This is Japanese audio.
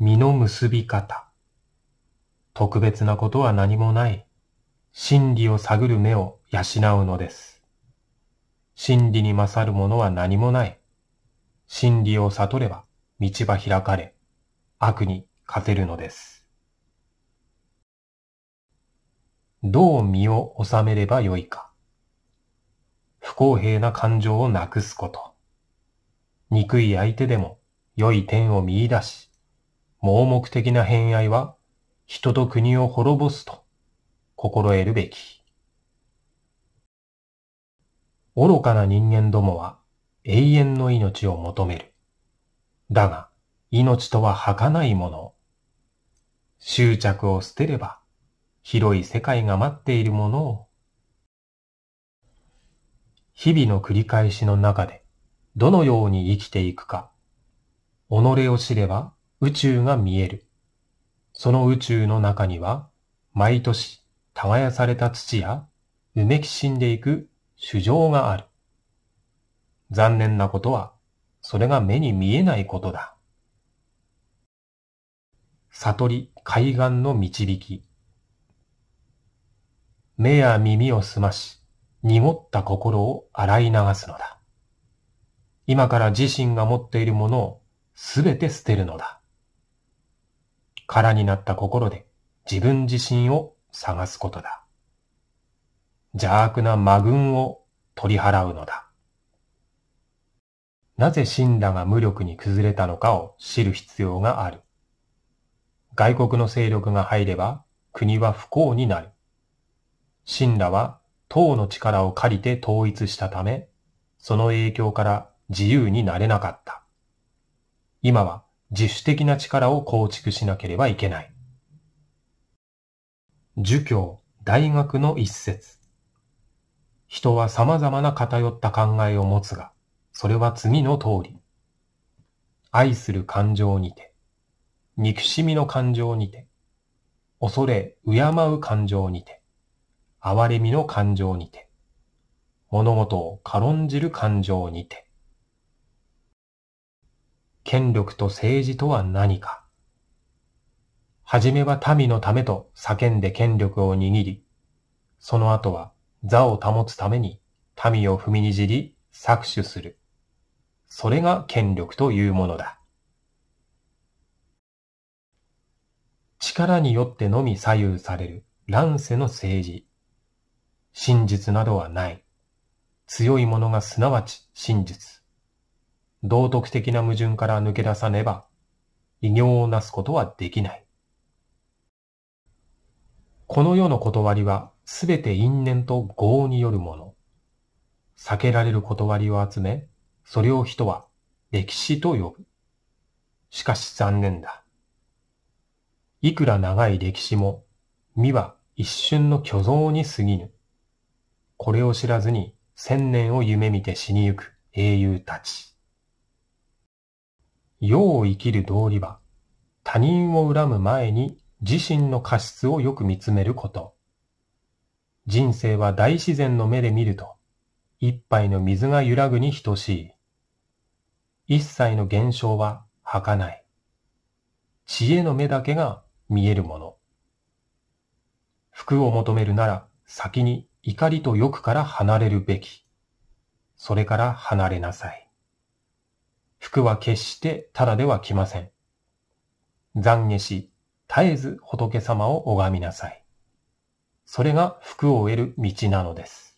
身の結び方。特別なことは何もない。真理を探る目を養うのです。真理に勝るものは何もない。真理を悟れば道は開かれ、悪に勝てるのです。どう身を収めればよいか。不公平な感情をなくすこと。憎い相手でも良い点を見出し、盲目的な偏愛は、人と国を滅ぼすと、心得るべき。愚かな人間どもは、永遠の命を求める。だが、命とは儚いもの。執着を捨てれば、広い世界が待っているものを。日々の繰り返しの中で、どのように生きていくか。己を知れば、宇宙が見える。その宇宙の中には、毎年耕された土や埋めき死んでいく衆生がある。残念なことは、それが目に見えないことだ。悟り海岸の導き。目や耳を澄まし、濁った心を洗い流すのだ。今から自身が持っているものをすべて捨てるのだ。空になった心で自分自身を探すことだ。邪悪な魔軍を取り払うのだ。なぜ神羅が無力に崩れたのかを知る必要がある。外国の勢力が入れば国は不幸になる。神羅は党の力を借りて統一したため、その影響から自由になれなかった。今は自主的な力を構築しなければいけない。儒教、大学の一節。人は様々な偏った考えを持つが、それは次の通り。愛する感情にて、憎しみの感情にて、恐れ、敬う感情にて、哀れみの感情にて、物事を軽んじる感情にて、権力と政治とは何か。はじめは民のためと叫んで権力を握り、その後は座を保つために民を踏みにじり搾取する。それが権力というものだ。力によってのみ左右される乱世の政治。真実などはない。強い者がすなわち真実。道徳的な矛盾から抜け出さねば、異業をなすことはできない。この世の断りはすべて因縁と業によるもの。避けられる断りを集め、それを人は歴史と呼ぶ。しかし残念だ。いくら長い歴史も、身は一瞬の虚像に過ぎぬ。これを知らずに千年を夢見て死にゆく英雄たち。世を生きる道理は、他人を恨む前に自身の過失をよく見つめること。人生は大自然の目で見ると、一杯の水が揺らぐに等しい。一切の現象は儚い。知恵の目だけが見えるもの。服を求めるなら先に怒りと欲から離れるべき。それから離れなさい。服は決してただでは来ません。懺悔し、絶えず仏様を拝みなさい。それが服を得る道なのです。